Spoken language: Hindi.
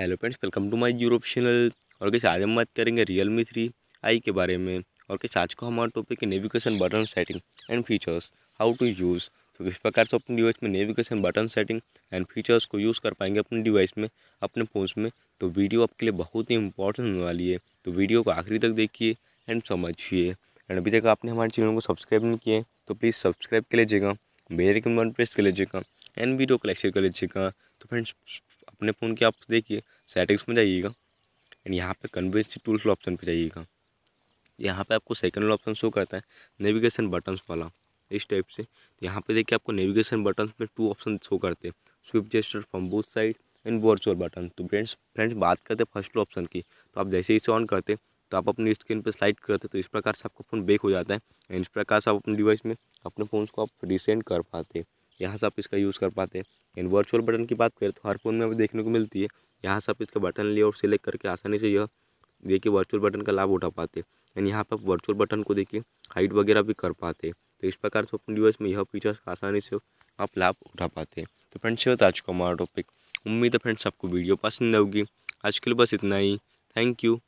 hello friends welcome to my Europe channel और कैसे आज हम बात करेंगे रियल मी थ्री आई के बारे में और कैसे आज को हमारा टॉपिक है navigation button setting and features how to use तो किस प्रकार से अपने डिवाइस में navigation button setting and features को यूज़ कर पाएंगे अपने डिवाइस में अपने फ़ोन में तो वीडियो आपके लिए बहुत ही इंपॉर्टेंट होने वाली है तो वीडियो को आखिरी तक देखिए एंड समझिए एंड अभी तक आपने हमारे चैनल को सब्सक्राइब नहीं किया है तो प्लीज़ सब्सक्राइब कर लीजिएगा बेल के मन प्रेस कर लीजिएगा एंड वीडियो को लाइक शेयर कर लीजिएगा तो फ्रेंड्स अपने फ़ोन की आप देखिए सेटिंग्स में जाइएगा एंड यहाँ पे कन्वेंसी टूल्स ऑप्शन पे जाइएगा यहाँ पे आपको सेकंड वाला ऑप्शन शो करता है नेविगेशन बटन्स वाला इस टाइप से यहाँ पे देखिए आपको नेविगेशन बटन में टू ऑप्शन शो करते हैं swipe gesture from both side and virtual button तो फ्रेंड्स फ्रेंड्स बात करते हैं फर्स्ट ऑप्शन की तो आप जैसे ही इसे ऑन करते तो आप अपनी स्क्रीन पर स्लाइड करते तो इस प्रकार से आपका फ़ोन बेक हो जाता है एंड इस प्रकार से आप अपने डिवाइस में अपने फ़ोन को आप रिसेंड कर पाते यहाँ से आप इसका यूज़ कर पाते हैं इन वर्चुअल बटन की बात करें तो हर फोन में देखने को मिलती है यहाँ से आप इसका बटन लिए और सिलेक्ट करके आसानी से यह देखिए वर्चुअल बटन का लाभ उठा पाते हैं एंड यहाँ पर आप वर्चुअल बटन को देखिए हाइट वगैरह भी कर पाते हैं तो इस प्रकार से अपने डिवाइस में यह फीचर्स का आसानी से आप लाभ उठा पाते हैं तो फ्रेंड्स ये होता आज का हमारा टॉपिक उम्मीद है फ्रेंड्स आपको वीडियो पसंद आओगी आज के लिए बस इतना ही थैंक यू